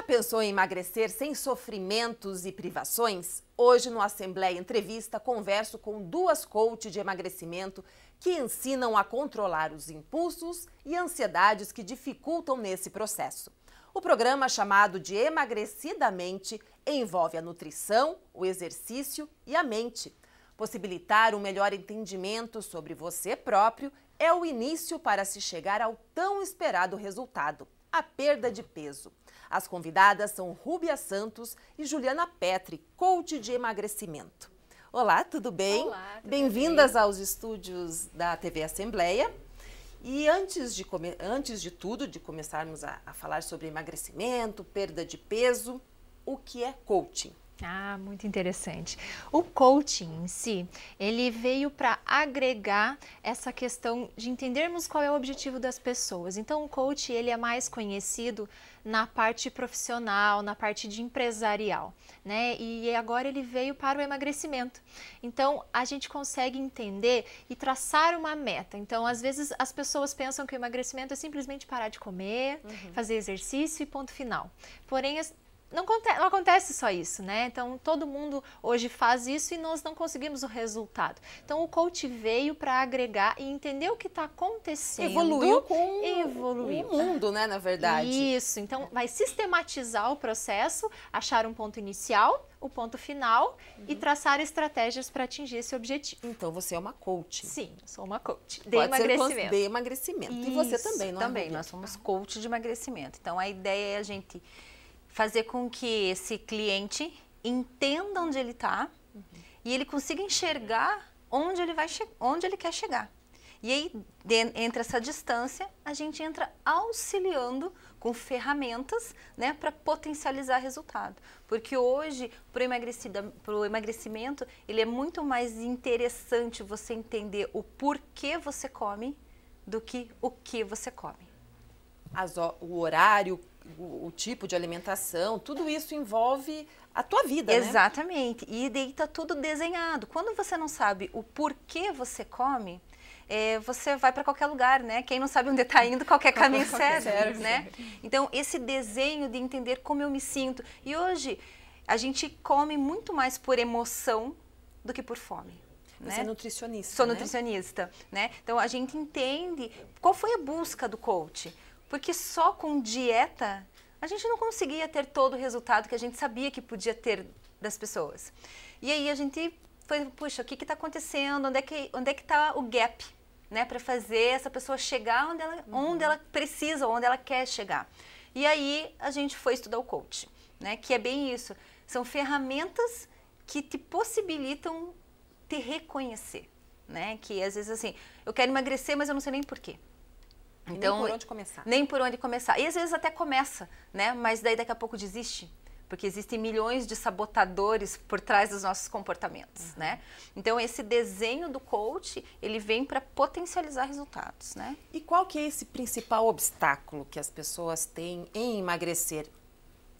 Já pensou em emagrecer sem sofrimentos e privações? Hoje, no Assembleia Entrevista, converso com duas coaches de emagrecimento que ensinam a controlar os impulsos e ansiedades que dificultam nesse processo. O programa, chamado de Emagrecidamente, envolve a nutrição, o exercício e a mente. Possibilitar um melhor entendimento sobre você próprio é o início para se chegar ao tão esperado resultado a perda de peso. As convidadas são Rúbia Santos e Juliana Petri, coach de emagrecimento. Olá, tudo bem? Olá, Bem-vindas bem? aos estúdios da TV Assembleia. E antes de, come... antes de tudo, de começarmos a, a falar sobre emagrecimento, perda de peso, o que é coaching? Ah, muito interessante. O coaching em si, ele veio para agregar essa questão de entendermos qual é o objetivo das pessoas. Então, o coach, ele é mais conhecido na parte profissional, na parte de empresarial, né? E agora ele veio para o emagrecimento. Então, a gente consegue entender e traçar uma meta. Então, às vezes as pessoas pensam que o emagrecimento é simplesmente parar de comer, uhum. fazer exercício e ponto final. Porém, não, não, acontece só isso, né? Então, todo mundo hoje faz isso e nós não conseguimos o resultado. Então, o coach veio para agregar e entender o que está acontecendo. Evoluiu com evoluiu. o mundo, né, na verdade. Isso. Então, vai sistematizar o processo, achar um ponto inicial, o ponto final uhum. e traçar estratégias para atingir esse objetivo. Então, você é uma coach. Sim, sou uma coach. De Pode emagrecimento. Ser de emagrecimento. Isso, e você também, não é? Também, nós somos coach de emagrecimento. Então, a ideia é a gente fazer com que esse cliente entenda onde ele está uhum. e ele consiga enxergar onde ele vai onde ele quer chegar. E aí, entre essa distância, a gente entra auxiliando com ferramentas né, para potencializar resultado. Porque hoje, para o emagrecimento, ele é muito mais interessante você entender o porquê você come do que o que você come. As, o horário, o, o, tipo de alimentação, tudo isso envolve a tua vida, né? Exatamente. Né? E daí tá tudo desenhado. Quando você não sabe o porquê você come, é, você vai para qualquer lugar, né? Quem não sabe onde tá indo, qualquer caminho serve, serve, né? Então, esse desenho de entender como eu me sinto. E hoje, a gente come muito mais por emoção do que por fome. Você né? é nutricionista. Sou né? nutricionista, né? Então a gente entende qual foi a busca do coach. Porque só com dieta a gente não conseguia ter todo o resultado que a gente sabia que podia ter das pessoas. E aí a gente foi, puxa, o que está acontecendo? Onde é que onde é que está o gap, né, para fazer essa pessoa chegar onde ela, uhum. onde ela precisa, onde ela quer chegar? E aí a gente foi estudar o coach, né, que é bem isso. São ferramentas que te possibilitam te reconhecer, né? Que às vezes assim, eu quero emagrecer, mas eu não sei nem porquê. Então, nem por onde começar. Nem por onde começar. E às vezes até começa, né? Mas daí daqui a pouco desiste. Porque existem milhões de sabotadores por trás dos nossos comportamentos, uhum. né? Então, esse desenho do coach, ele vem para potencializar resultados, né? E qual que é esse principal obstáculo que as pessoas têm em emagrecer?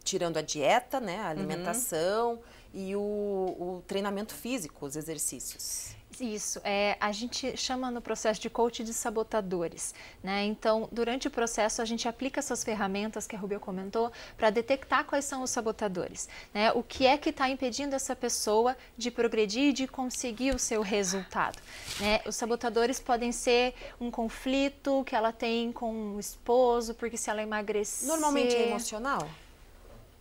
Tirando a dieta, né? A uhum. alimentação uhum. e o, o treinamento físico, os exercícios. Isso, é, a gente chama no processo de coach de sabotadores. Né? Então, durante o processo, a gente aplica essas ferramentas que a Rubio comentou para detectar quais são os sabotadores. Né? O que é que está impedindo essa pessoa de progredir e de conseguir o seu resultado? Né? Os sabotadores podem ser um conflito que ela tem com o esposo, porque se ela emagrecer. Normalmente é emocional?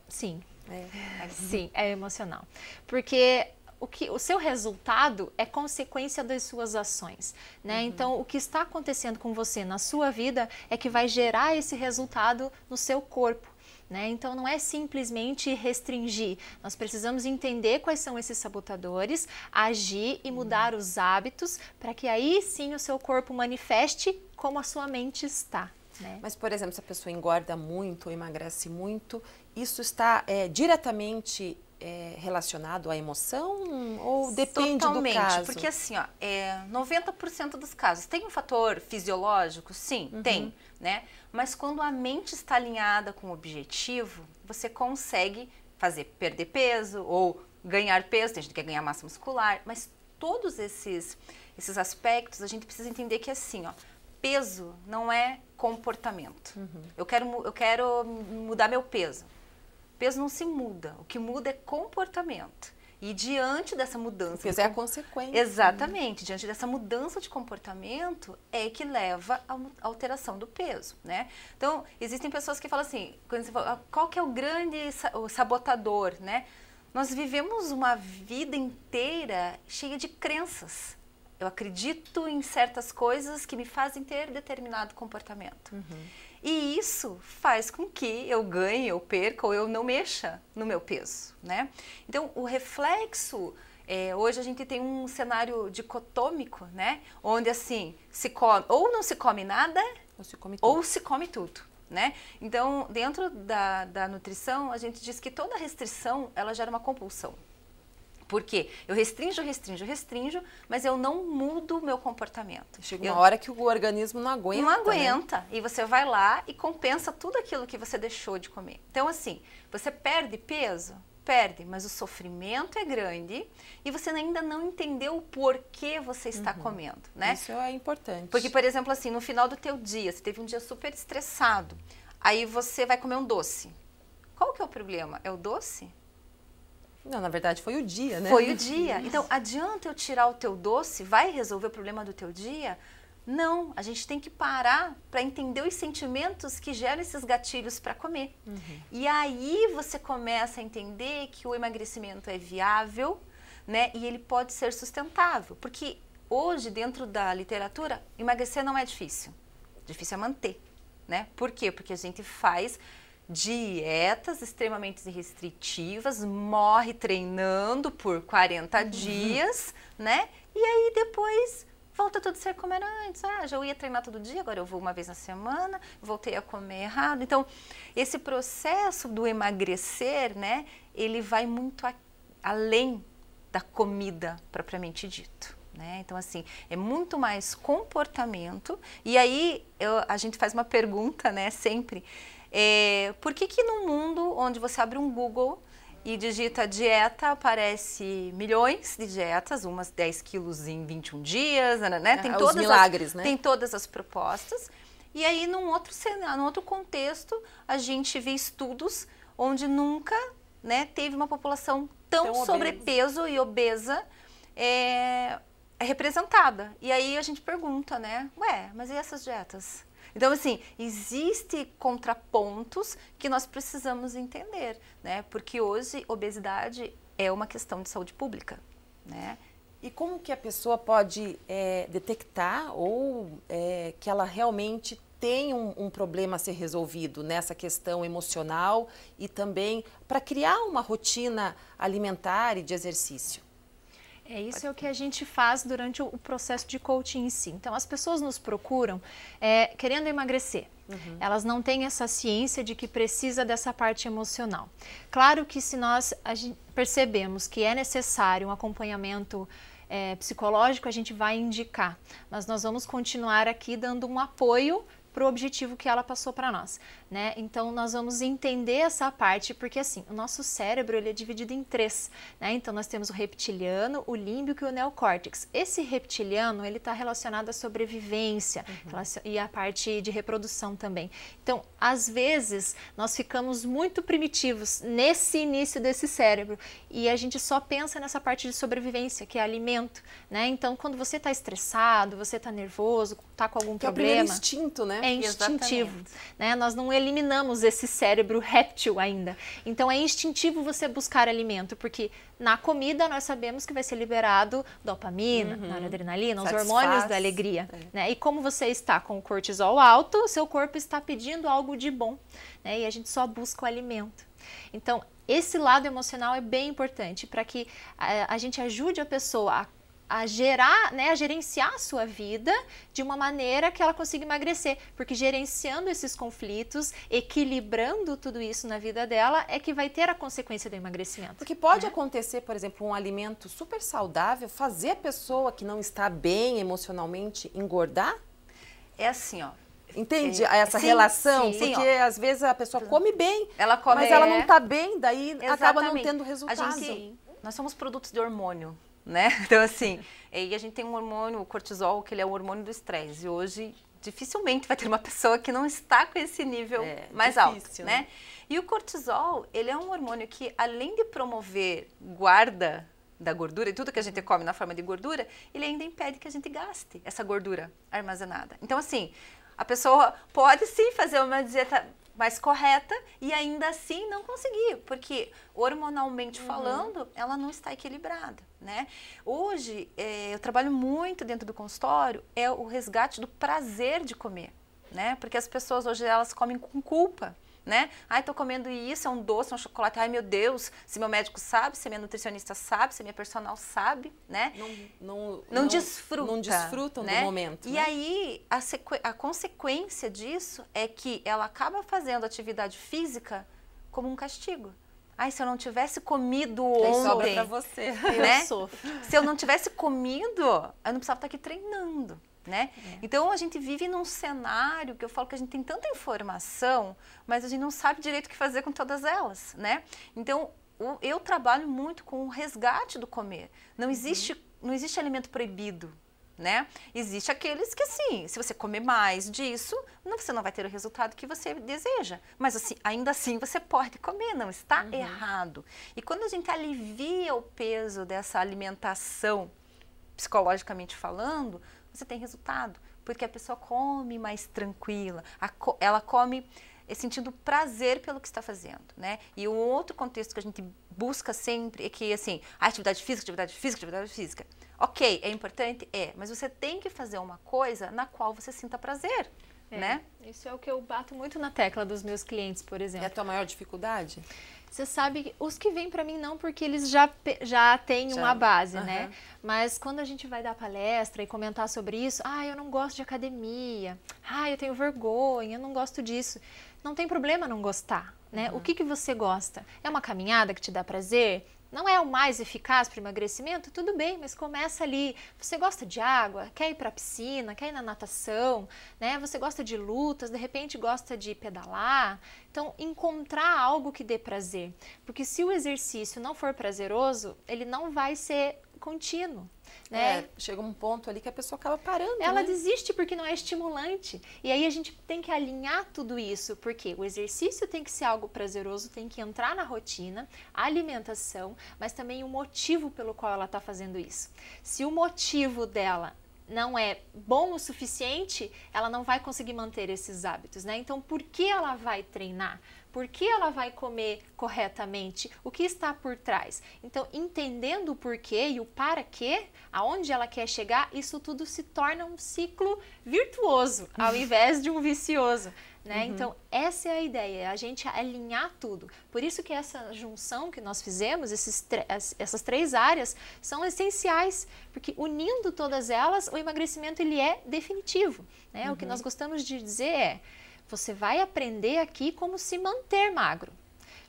Sim. É. Sim, é emocional. Porque o, que, o seu resultado é consequência das suas ações, né? Uhum. Então, o que está acontecendo com você na sua vida é que vai gerar esse resultado no seu corpo. Né? Então, não é simplesmente restringir. Nós precisamos entender quais são esses sabotadores, agir e mudar uhum. os hábitos para que aí sim o seu corpo manifeste como a sua mente está. Né? Mas, por exemplo, se a pessoa engorda muito ou emagrece muito, isso está é, diretamente é, relacionado à emoção ou depende Totalmente, do caso? porque assim, ó, é, 90% dos casos tem um fator fisiológico, sim, uhum. tem, né? Mas quando a mente está alinhada com o objetivo, você consegue fazer perder peso ou ganhar peso, tem gente que quer ganhar massa muscular, mas todos esses esses aspectos a gente precisa entender que assim, ó, peso não é comportamento. Uhum. Eu quero eu quero mudar meu peso peso não se muda, o que muda é comportamento. E diante dessa mudança. O peso é a consequência. Né? Exatamente. Né? Diante dessa mudança de comportamento é que leva à alteração do peso, né? Então, existem pessoas que falam assim, quando você fala, ah, qual que é o grande sabotador, né? Nós vivemos uma vida inteira cheia de crenças. Eu acredito em certas coisas que me fazem ter determinado comportamento. Uhum. E isso faz com que eu ganhe, eu perca ou eu não mexa no meu peso, né? Então, o reflexo é, hoje a gente tem um cenário dicotômico, né? Onde assim, se come, ou não se come nada, ou se come tudo. Ou se come tudo né? Então, dentro da, da nutrição, a gente diz que toda restrição, ela gera uma compulsão. Por quê? Eu restringo, restringo, restringo, mas eu não mudo o meu comportamento. Chega eu, uma hora que o organismo não aguenta. Não né? aguenta. Né? E você vai lá e compensa tudo aquilo que você deixou de comer. Então, assim, você perde peso? Perde, mas o sofrimento é grande e você ainda não entendeu o porquê você está uhum. comendo, né? Isso é importante. Porque, por exemplo, assim, no final do teu dia, você teve um dia super estressado, aí você vai comer um doce. Qual que é o problema? É o doce? Não, na verdade foi o dia, né? Foi o dia. Então, adianta eu tirar o teu doce? Vai resolver o problema do teu dia? Não, a gente tem que parar para entender os sentimentos que geram esses gatilhos para comer. Uhum. E aí você começa a entender que o emagrecimento é viável, né? E ele pode ser sustentável, porque hoje dentro da literatura emagrecer não é difícil. Difícil é manter, né? Por quê? Porque a gente faz dietas extremamente restritivas, morre treinando por 40 uhum. dias, né? E aí depois volta tudo a ser como era antes. Ah, já eu ia treinar todo dia, agora eu vou uma vez na semana, voltei a comer errado. Então, esse processo do emagrecer, né, ele vai muito a, além da comida propriamente dito. Né? Então, assim, é muito mais comportamento. E aí eu, a gente faz uma pergunta, né, sempre é, por que que no mundo onde você abre um Google e digita dieta, aparece milhões de dietas, umas 10 quilos em 21 dias, né? né é, tem todas milagres, as, né? Tem todas as propostas. E aí, num outro cenário, num outro contexto, a gente vê estudos onde nunca né, teve uma população tão, tão sobrepeso obesa. e obesa é, representada. E aí a gente pergunta, né? Ué, mas e essas dietas? Então, assim, existe contrapontos que nós precisamos entender, né? Porque hoje obesidade é uma questão de saúde pública, né? E como que a pessoa pode é, detectar ou é, que ela realmente tem um, um, problema a ser resolvido nessa questão emocional e também para criar uma rotina alimentar e de exercício? É isso é o que a gente faz durante o processo de coaching em si. Então as pessoas nos procuram é, querendo emagrecer. Uhum. Elas não têm essa ciência de que precisa dessa parte emocional. Claro que se nós percebemos que é necessário um acompanhamento é, psicológico, a gente vai indicar. Mas nós vamos continuar aqui dando um apoio para o objetivo que ela passou para nós né? Então nós vamos entender essa parte porque assim, o nosso cérebro ele é dividido em três, né? Então nós temos o reptiliano, o límbico e o neocórtex. Esse reptiliano, ele está relacionado à sobrevivência uhum. e à parte de reprodução também. Então, às vezes, nós ficamos muito primitivos nesse início desse cérebro e a gente só pensa nessa parte de sobrevivência, que é alimento, né? Então, quando você está estressado, você está nervoso, está com algum que problema, é o primeiro instinto, né? É instintivo, Exatamente. né? Nós não eliminamos esse cérebro réptil ainda. Então é instintivo você buscar alimento, porque na comida nós sabemos que vai ser liberado dopamina, uhum. noradrenalina, Satisfaz. os hormônios da alegria. É. Né? E como você está com o cortisol alto, seu corpo está pedindo algo de bom. Né? E a gente só busca o alimento. Então, esse lado emocional é bem importante para que a, eh, a gente ajude a pessoa a a gerar, né, a gerenciar a sua vida de uma maneira que ela consiga emagrecer, porque gerenciando esses conflitos, equilibrando tudo isso na vida dela, é que vai ter a consequência do emagrecimento. Porque pode né? acontecer, por exemplo, um alimento super saudável fazer a pessoa que não está bem emocionalmente engordar? É assim, ó. Entende é, essa sim, relação? Sim, porque ó. às vezes a pessoa come bem, ela come, mas ela não está é. bem, daí Exatamente. acaba não tendo resultado. A gente, nós somos produtos de hormônio né? Então, assim, e a gente tem um hormônio, o cortisol, que ele é o hormônio do estresse. E hoje, dificilmente vai ter uma pessoa que não está com esse nível é, mais difícil, alto, né? né? E o cortisol, ele é um hormônio que, além de promover guarda da gordura e tudo que a gente come na forma de gordura, ele ainda impede que a gente gaste essa gordura armazenada. Então, assim, a pessoa pode sim fazer uma dieta mais correta e ainda assim não conseguir, porque hormonalmente uhum. falando, ela não está equilibrada, né? Hoje, é, eu trabalho muito dentro do consultório, é o resgate do prazer de comer, né? Porque as pessoas hoje, elas comem com culpa né? Ai, tô comendo isso, é um doce, é um chocolate. Ai, meu Deus, se meu médico sabe, se minha nutricionista sabe, se minha personal sabe, né? Não, não, não, não desfruta. Não desfrutam né? do momento. E né? aí, a, a consequência disso é que ela acaba fazendo atividade física como um castigo. Ai, se eu não tivesse comido ontem. Sobra pra você. Né? Eu sofro. Se eu não tivesse comido, eu não precisava estar aqui treinando né? É. Então a gente vive num cenário que eu falo que a gente tem tanta informação, mas a gente não sabe direito o que fazer com todas elas, né? Então o, eu trabalho muito com o resgate do comer. Não uhum. existe, uhum. não existe alimento proibido. Né? Existe aqueles que sim, se você comer mais disso, não, você não vai ter o resultado que você deseja. Mas assim, ainda assim você pode comer, não está uhum. errado. E quando a gente alivia o peso dessa alimentação psicologicamente falando, você tem resultado, porque a pessoa come mais tranquila, co ela come eh, sentindo prazer pelo que está fazendo, né? E um outro contexto que a gente busca sempre é que, assim, ah, atividade física, atividade física, atividade física. Ok, é importante? É, mas você tem que fazer uma coisa na qual você sinta prazer. É, né? Isso é o que eu bato muito na tecla dos meus clientes, por exemplo. É a tua maior dificuldade? você sabe, os que vêm para mim não, porque eles já, já têm já. uma base, uhum. né? Mas quando a gente vai dar palestra e comentar sobre isso, ah, eu não gosto de academia, ah, eu tenho vergonha, eu não gosto disso. Não tem problema não gostar, né? Uhum. O que, que você gosta? É uma caminhada que te dá prazer? não é o mais eficaz para emagrecimento, tudo bem, mas começa ali. Você gosta de água, quer ir para a piscina, quer ir na natação, né? Você gosta de lutas, de repente gosta de pedalar. Então, encontrar algo que dê prazer, porque se o exercício não for prazeroso, ele não vai ser contínuo. Né? É, chega um ponto ali que a pessoa acaba parando. Ela né? desiste porque não é estimulante. E aí a gente tem que alinhar tudo isso, porque o exercício tem que ser algo prazeroso, tem que entrar na rotina, a alimentação, mas também o motivo pelo qual ela está fazendo isso. Se o motivo dela não é bom o suficiente, ela não vai conseguir manter esses hábitos, né? Então, por que ela vai treinar? Por que ela vai comer corretamente? O que está por trás? Então, entendendo o porquê e o para quê, aonde ela quer chegar, isso tudo se torna um ciclo virtuoso, ao invés de um vicioso. Né? Uhum. Então, essa é a ideia, a gente alinhar tudo. Por isso que essa junção que nós fizemos, essas três áreas, são essenciais, porque unindo todas elas, o emagrecimento ele é definitivo. Né? Uhum. O que nós uhum. gostamos de dizer é, você vai aprender aqui como se manter magro.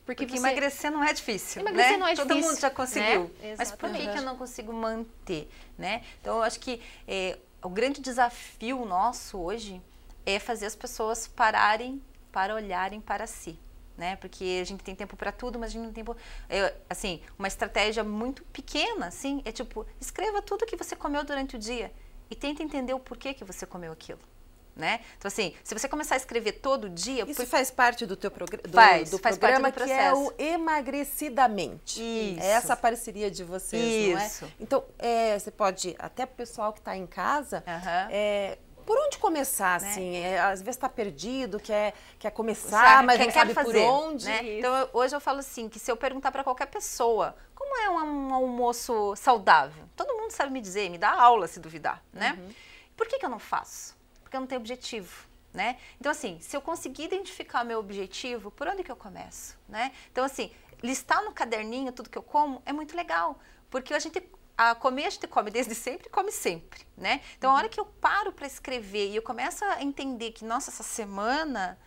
Porque, Porque você... emagrecer não é difícil. Né? Emagrecer né? não é Todo difícil. Todo mundo já né? conseguiu. Né? Mas por que, que eu não consigo manter? Né? Então, eu acho que é, o grande desafio nosso hoje é fazer as pessoas pararem para olharem para si. Né? Porque a gente tem tempo para tudo, mas a gente não tem tempo. É, assim, uma estratégia muito pequena, assim, é tipo, escreva tudo que você comeu durante o dia e tenta entender o porquê que você comeu aquilo. Né? Então, assim, se você começar a escrever todo dia... Isso por... faz parte do teu programa do, faz, do faz programa, do que é o Emagrecidamente. É Isso. É essa parceria de vocês, Isso. não é? Então, é, você pode, até para o pessoal que está em casa, uhum. é, por onde começar, né? assim? É, às vezes está perdido, quer, quer começar, sabe, mas quer, não sabe fazer, por onde. Né? Então, eu, hoje eu falo assim, que se eu perguntar para qualquer pessoa como é um, um, almoço saudável, todo mundo sabe me dizer, me dá aula se duvidar, né? Uhum. Por que, que eu não faço? porque eu não tenho objetivo. Né? Então, assim, se eu conseguir identificar o meu objetivo, por onde que eu começo? Né? Então, assim, listar no caderninho tudo que eu como é muito legal, porque a gente a comer a gente come desde sempre come sempre, né? Então, a hora uhum. que eu paro para escrever e eu começo a entender que, nossa, essa semana,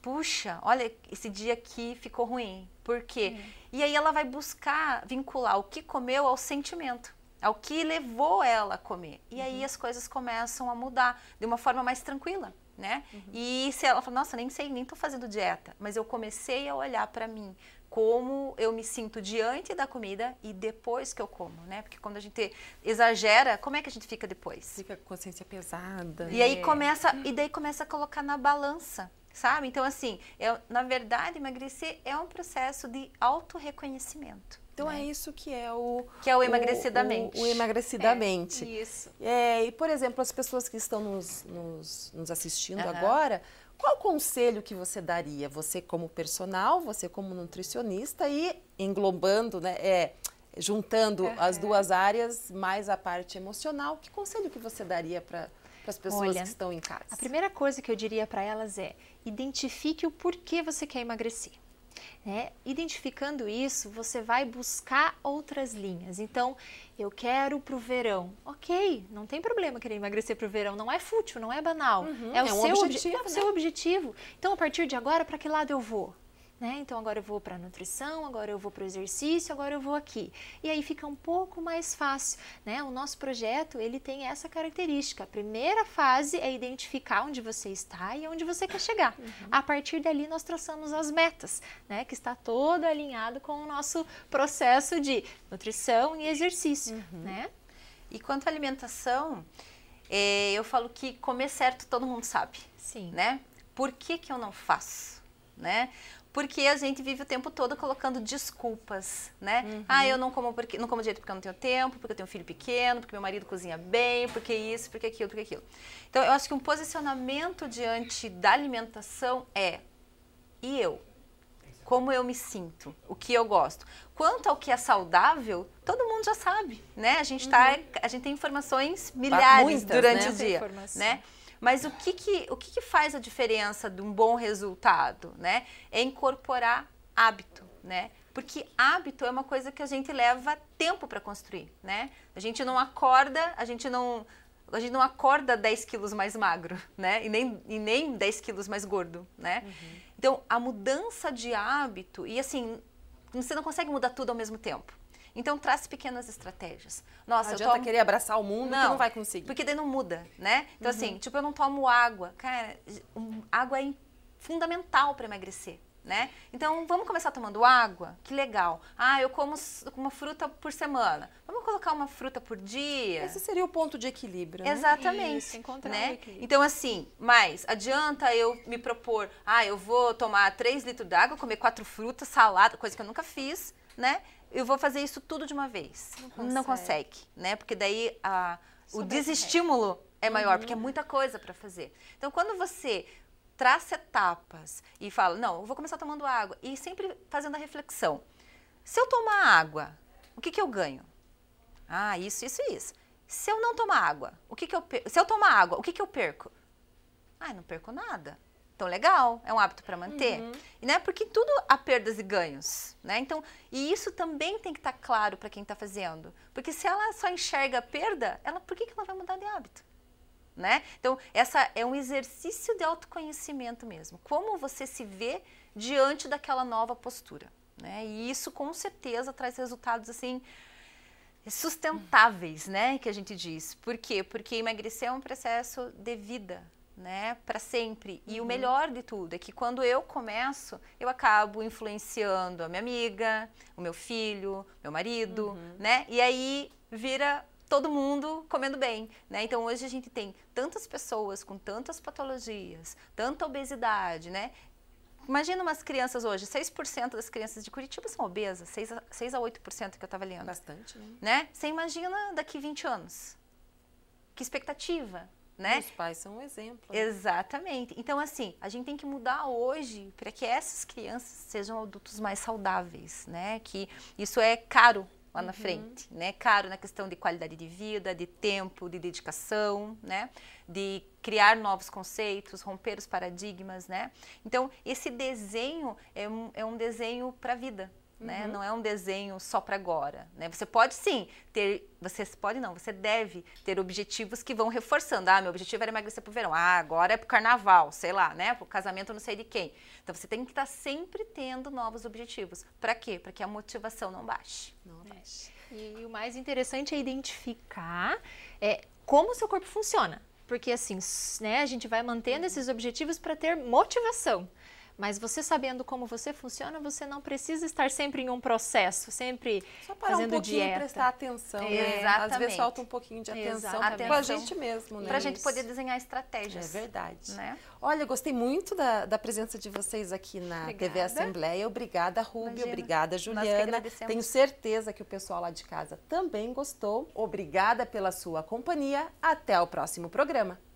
puxa, olha, esse dia aqui ficou ruim, por quê? Uhum. E aí ela vai buscar vincular o que comeu ao sentimento. É o que levou ela a comer. E uhum. aí as coisas começam a mudar de uma forma mais tranquila, né? Uhum. E se ela fala, nossa, nem sei, nem tô fazendo dieta, mas eu comecei a olhar para mim como eu me sinto diante da comida e depois que eu como, né? Porque quando a gente exagera, como é que a gente fica depois? Fica com a consciência pesada. E aí é. começa, hum. e daí começa a colocar na balança sabe? Então, assim, eu, na verdade, emagrecer é um processo de autorreconhecimento. Então é, é isso que é o que é o emagrecidamente. O, o, o emagrecidamente. É, isso. É, e por exemplo, as pessoas que estão nos, nos, nos assistindo uhum. agora, qual conselho que você daria? Você como personal, você como nutricionista e englobando, né? É, juntando uhum. as duas áreas, mais a parte emocional. Que conselho que você daria para as pessoas Olha, que estão em casa? A primeira coisa que eu diria para elas é: identifique o porquê você quer emagrecer. Né? Identificando isso, você vai buscar outras linhas. Então, eu quero para o verão. Ok, não tem problema querer emagrecer para o verão. Não é fútil, não é banal. Uhum, é, o é, seu um objetivo, obje é o seu né? objetivo. Então, a partir de agora, para que lado eu vou? Né? Então agora eu vou para a nutrição, agora eu vou para o exercício, agora eu vou aqui. E aí fica um pouco mais fácil, né? O nosso projeto, ele tem essa característica. A primeira fase é identificar onde você está e onde você quer chegar. Uhum. A partir dali nós traçamos as metas, né? Que está todo alinhado com o nosso processo de nutrição e exercício, uhum. né? E quanto à alimentação, é, eu falo que comer certo todo mundo sabe, Sim. né? Por que que eu não faço, né? Porque a gente vive o tempo todo colocando desculpas, né? Uhum. Ah, eu não como porque não como direito porque eu não tenho tempo, porque eu tenho um filho pequeno, porque meu marido cozinha bem, porque isso, porque aquilo, porque aquilo. Então, eu acho que um posicionamento diante da alimentação é e eu, como eu me sinto, o que eu gosto. Quanto ao que é saudável, todo mundo já sabe, né? A gente tá, uhum. a gente tem informações tá, milhares Muitas, durante né? o dia, né? Mas o que, que, o que, que faz a diferença de um bom resultado, né? É incorporar hábito, né? Porque hábito é uma coisa que a gente leva tempo para construir, né? A gente não acorda, a gente não, a gente não acorda 10 quilos mais magro, né? E nem, e nem 10 quilos mais gordo, né? Uhum. Então, a mudança de hábito, e assim, você não consegue mudar tudo ao mesmo tempo. Então traz pequenas estratégias. Nossa, não adianta eu tomo... querer abraçar o mundo não, que não vai conseguir. Porque daí não muda, né? Então uhum. assim, tipo, eu não tomo água. Cara, água é fundamental para emagrecer. Né? Então vamos começar tomando água? Que legal. Ah, eu como uma fruta por semana. Vamos colocar uma fruta por dia. Esse seria o ponto de equilíbrio. Né? Exatamente. Isso, encontrar né? equilíbrio. Então, assim, mas adianta eu me propor, ah, eu vou tomar 3 litros d'água, comer quatro frutas, salada, coisa que eu nunca fiz, né? eu vou fazer isso tudo de uma vez. Não consegue, Não consegue né? Porque daí a, o desestímulo é maior, uhum. porque é uhum. muita coisa para fazer. Então, quando você traça etapas e fala, não, eu vou começar tomando água, e sempre fazendo a reflexão. Se eu tomar água, o que, que eu ganho? Ah, isso, isso e isso. Se eu não tomar água, o que, que eu se eu tomar água, o que, que eu perco? Ah, não perco nada. Então, legal, é um hábito para manter. Uhum. Né? Porque tudo há perdas e ganhos. Né? Então, e isso também tem que estar tá claro para quem está fazendo. Porque se ela só enxerga a perda, ela, por que, que ela vai mudar de hábito? Né? Então, essa é um exercício de autoconhecimento mesmo. Como você se vê diante daquela nova postura. Né? E isso com certeza traz resultados assim sustentáveis, né, que a gente diz. Por quê? Porque emagrecer é um processo de vida, né, para sempre. E uhum. o melhor de tudo é que quando eu começo, eu acabo influenciando a minha amiga, o meu filho, meu marido, uhum. né? E aí vira todo mundo comendo bem, né? Então hoje a gente tem tantas pessoas com tantas patologias, tanta obesidade, né? Imagina umas crianças hoje, 6% das crianças de Curitiba são obesas, 6 a, 6 a 8% que eu estava lendo. Bastante, né? né? Você imagina daqui 20 anos. Que expectativa, né? Os pais são um exemplo. Né? Exatamente. Então, assim, a gente tem que mudar hoje para que essas crianças sejam adultos mais saudáveis, né? Que isso é caro lá uhum. na frente, né? Caro na questão de qualidade de vida, de tempo, de dedicação, né? De criar novos conceitos, romper os paradigmas, né? Então, esse desenho é um, é um desenho para a vida, né? Uhum. Não é um desenho só para agora, né? Você pode sim ter, você pode não, você deve ter objetivos que vão reforçando. Ah, meu objetivo era emagrecer pro verão. Ah, agora é pro carnaval, sei lá, né? Pro casamento não sei de quem. Então você tem que estar tá sempre tendo novos objetivos. Para quê? Para que a motivação não baixe. Não é. baixe. É. E, o mais interessante é identificar é, como o seu corpo funciona porque assim, né, a gente vai mantendo uhum. esses objetivos para ter motivação. Mas você sabendo como você funciona, você não precisa estar sempre em um processo, sempre Só parar fazendo um pouquinho dieta. e prestar atenção, é. né? Exatamente. Às vezes falta um pouquinho de atenção para a gente mesmo, né? Para a gente poder desenhar estratégias. É verdade. Né? Olha, eu gostei muito da, da presença de vocês aqui na obrigada. TV Assembleia. Obrigada, Rubi. Imagina. Obrigada, Juliana. Tenho certeza que o pessoal lá de casa também gostou. Obrigada pela sua companhia. Até o próximo programa.